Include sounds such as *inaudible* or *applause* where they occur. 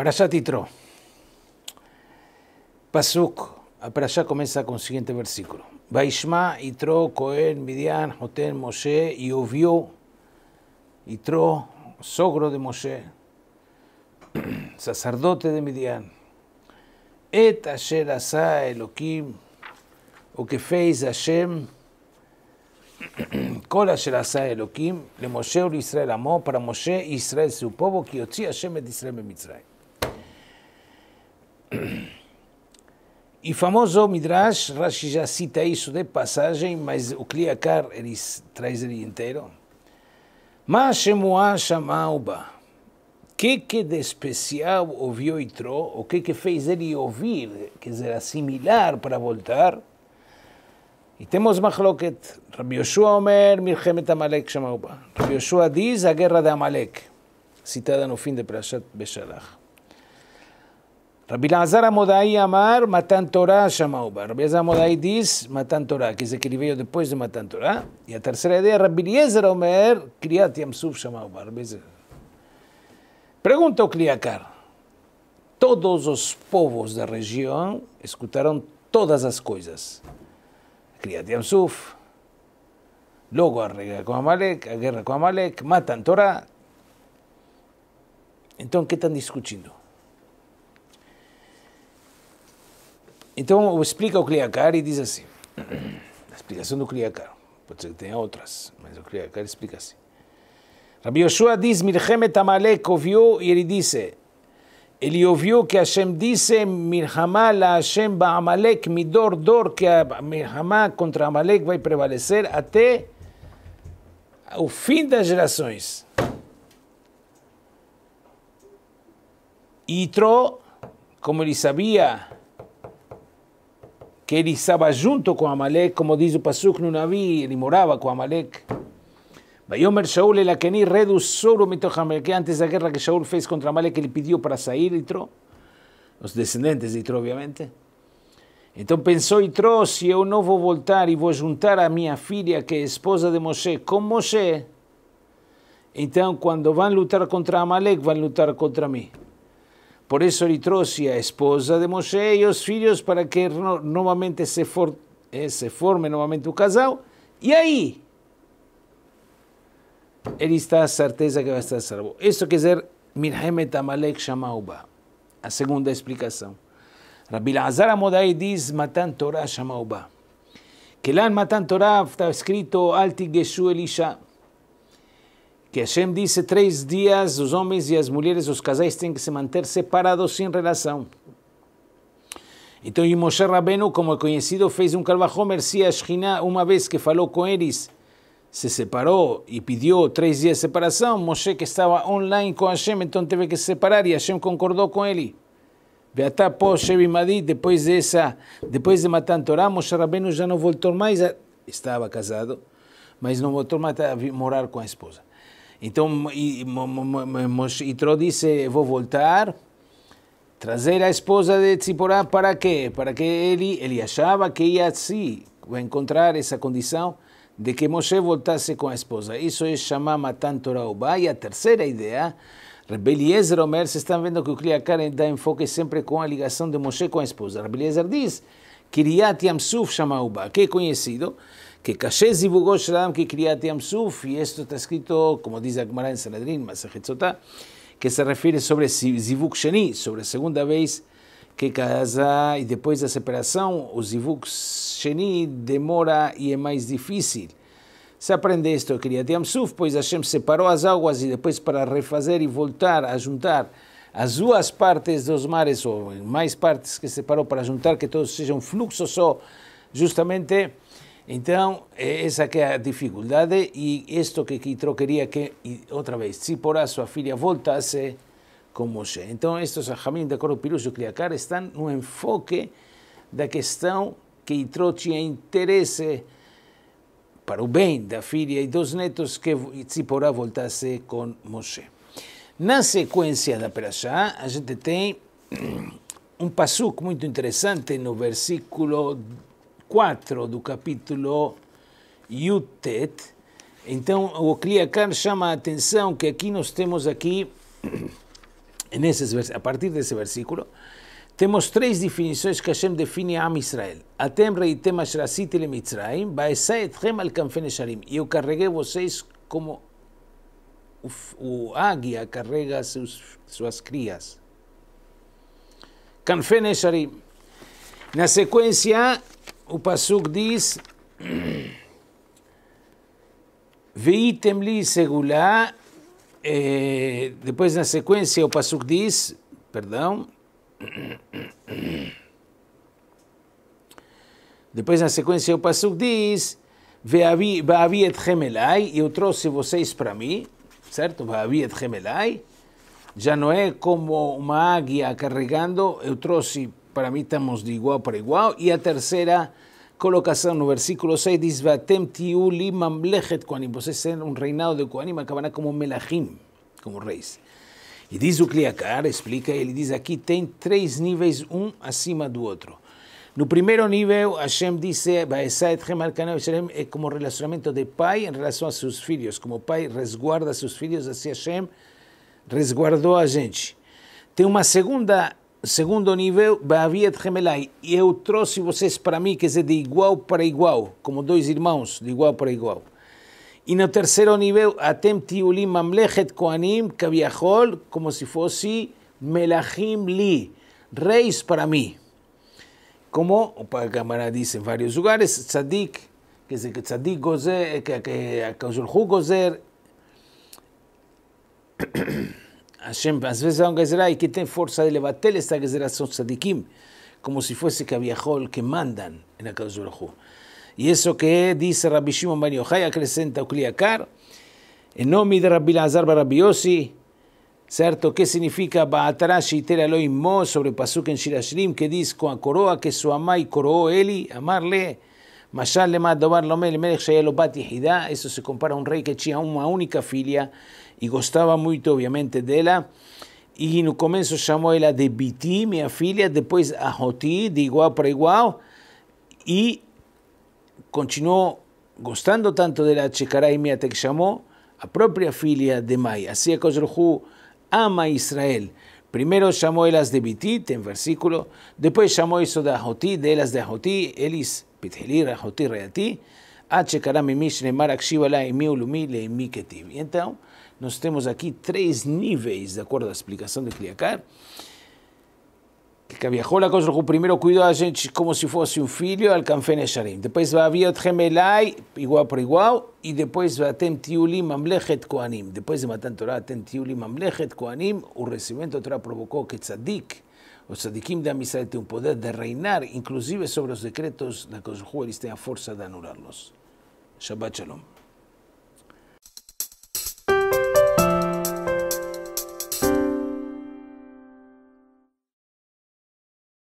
Parashat Itro. Pasuk. A Parashat comienza con el siguiente versículo. Vaishma, Itro, Cohen, Midian, Joten, Moshe, y Ovio, Itro, sogro de Moshe, sacerdote de Midian. Et asher asa Elohim, o que feis Hashem, כל אשר עשה אלוקים למשה ולישראל עמו, פרמשה ישראל סופו, כי יוציא השם את ישראל ממצרים. E famoso Midrash, Rashi já cita isso de passagem, mas o Kliakar ele traz ele inteiro. Mashemua chamauba. O que que de especial ouviu Itró? O que que fez ele ouvir, quer dizer, assimilar para voltar? E temos machloket. Rabbi Yoshua Omer, Mirchemet Amalek chamauba. Rabbi Yoshua diz a guerra de Amalek, citada no fim de Prashat Beshalach. Rabi Lazar Amodai Amar Matan Torah Shamaubá. Rabi Lazar Amodai diz Matan Torah, quer dizer que ele veio depois de Matan Torah. E a terceira ideia, Rabi Eliezer Omer Kriyat Yamsuf Shamaubá. Pergunta ao Kliakar. Todos os povos da região escutaram todas as coisas. Kriyat Yamsuf, logo a guerra com Amalek, a guerra com Amalek, Matan Torah. Então, o que estão discutindo? Então, explica o Kliakar e diz assim, a explicação do Kliakar, pode ser que tenha outras, mas o Kliakar explica assim. Rabi Yoshua diz, Mirhemet Amalek ouviu, e ele disse, ele ouviu que Hashem disse, Mirhamá la Hashem ba Amalek, midor dor, que a Mirhamá contra Amalek vai prevalecer até o fim das gerações. Itro, como ele sabia, que ele estava junto com Amalek, como diz o Pasuk no Navi, ele morava com Amalek. Vayomer Shaul Elakeni reduzou o que antes da guerra que Shaul fez contra Amalek, ele pediu para sair tro. os descendentes de tro obviamente. Então pensou Itró, se eu não vou voltar e vou juntar a minha filha, que é esposa de Moshe, com Moshe, então quando vão lutar contra Amalek, vão lutar contra mim. Por isso ele trouxe a esposa de Moshe e os filhos para que novamente se, for, eh, se forme novamente o casal. E aí, ele está a certeza que vai estar salvo. Isso quer dizer, Mirhemet Amalek Shamauba. A segunda explicação. Rabi Lazar Amodai diz, Matan Torah Shamauba. Que lá em Matan Torah está escrito, Alti Geshu Elisha que Hashem disse três dias os homens e as mulheres, os casais têm que se manter separados sem relação. Então e Moshe Rabenu, como é conhecido, fez um carvajomer se a Shekhinah, uma vez que falou com eles, se separou e pediu três dias de separação. Moshe, que estava online com Hashem, então teve que se separar e Hashem concordou com ele. Beatá Shebimadi, depois, dessa, depois de matar Torah, Moshe Rabenu já não voltou mais, a, estava casado, mas não voltou mais a morar com a esposa. Então, Yitro disse: Vou voltar, trazer a esposa de Tziporá para quê? Para que ele, ele achava que ia assim encontrar essa condição de que Moshe voltasse com a esposa. Isso é chamar Matan Torah Uba. E a terceira ideia, Rebeliezer Omer, vocês estão vendo que o Kliakar dá enfoque sempre com a ligação de Moshe com a esposa. Rebeliezer diz, Kiriat Yamsuf chama Uba, que é conhecido que Kashe Zivugó Shram que Kriyat Yam Suf, isto está escrito, como diz Gemara em en mas a que se refere sobre zivuk Sheni, sobre a segunda vez que casa e depois da separação, o zivuk Sheni demora e é mais difícil. Se aprende isto, Kriyat Yam Suf, pois Hashem separou as águas e depois para refazer e voltar a juntar as duas partes dos mares, ou mais partes que separou para juntar, que todos sejam um fluxo só, justamente então, essa que é a dificuldade e isto que Kitro queria que, outra vez, se sua filha voltasse com Moshe. Então, estes Rahamim, de acordo com Piruso Kriakar, estão no enfoque da questão que Kitro tinha interesse para o bem da filha e dos netos que Tziporá voltasse com Moshe. Na sequência da Perashá, a gente tem *clears throat* um passuco muito interessante no versículo 4 do capítulo Yutet. Então, o Kliakar chama a atenção que aqui nós temos aqui, *clears throat* nesses, a partir desse versículo, temos três definições que Hashem define a Am Israel. Atem reitem asher asiti le Mitzrayim, baesai etchem al kanfen esharim. Eu carreguei vocês como o, o águia carrega seus, suas crias. Kanfen esharim. Na sequência, o Pasuk diz: Veitem li segulá. Eh, depois, na sequência, o Pasuk diz: Perdão. Depois, na sequência, o Pasuk diz: veavi et gemelai. Eu trouxe vocês para mim, certo? Vaavi et gemelai. Já não é como uma águia carregando, eu trouxe para mim estamos de igual para igual. E a terceira colocação no versículo 6 diz: Vatem tiu li mamlechet koanim. Vocês serão um reinado de koanim, acabará como melachim, como reis. E diz o Cliacar, explica, ele diz aqui tem três níveis, um acima do outro. No primeiro nível, Hashem disse, é como relacionamento de pai em relação a seus filhos. Como pai resguarda seus filhos, assim Hashem resguardou a gente. Tem uma segunda segundo nível, Bahaviat gemelai E eu trouxe vocês para mim, quer dizer, de igual para igual, como dois irmãos, de igual para igual. E no terceiro nível, Atem Tiulim Mamlechet Koanim Kaviahol, como se fosse Melachim Li, reis para mim. Como o Pagamara Gamara diz em vários lugares, Tzadik, quer dizer, que Tzadik Gozer, que Akazulhu Gozer. Hashem, a veces y que tiene fuerza de levantar esta tzadikim, como si fuese que había el que mandan en la causa de Y eso que dice Rabbi Shimon Bar Yochai, acrescenta Ukliakar, en nombre de Rabbi Lazar Bar Rabbi Yossi, ¿cierto? ¿Qué significa Baatarashi Tera Mo sobre Pasuk en Shirashrim, que dice con Coroa que su amai Coroó Eli, amarle, Mashal Lema Dobar Lomel Melech Shayalobati yehida, eso se compara a un rey que tiene una única filia y gustaba mucho, obviamente, de dela. E no llamó a ella de Biti, mi filha, Después a Jotí, de igual para igual. Y e continuó gustando tanto la Chekaraimi, até que llamó a propia filha de Mai. Así que Hu ama Israel. Primero llamó ellas de Biti, en versículo. Después llamó eso de Ajotí, de ellas de Ajotí, Elis, Pithelí, Ajotí, Reatí. H. mi Mishne, Marak Shivala, la Ulumi, mi Ketiv. E Entonces, Nós temos aqui três níveis, de acordo à explicação de Kliakar. Que viajou a coisa, o primeiro cuidou a gente como se fosse um filho, al Kanfen Depois vai o Tremelai, igual por igual, e depois vai ter Tiuli Mamlechet Koanim. Depois de Matan Torah, tem Tiuli Mamlechet Koanim. O recebimento da Torah provocou que Tzadik, os tzadikim da amizade têm o poder de reinar, inclusive sobre os decretos da Kosovo, eles têm a força de anulá-los. Shabbat Shalom.